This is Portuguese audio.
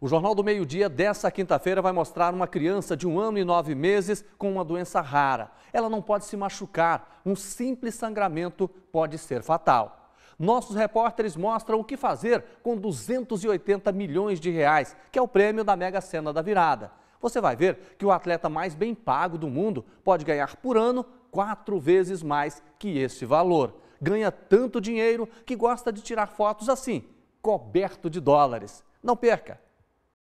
O Jornal do Meio Dia dessa quinta-feira vai mostrar uma criança de um ano e nove meses com uma doença rara. Ela não pode se machucar, um simples sangramento pode ser fatal. Nossos repórteres mostram o que fazer com 280 milhões de reais, que é o prêmio da Mega Sena da Virada. Você vai ver que o atleta mais bem pago do mundo pode ganhar por ano quatro vezes mais que esse valor. Ganha tanto dinheiro que gosta de tirar fotos assim, coberto de dólares. Não perca!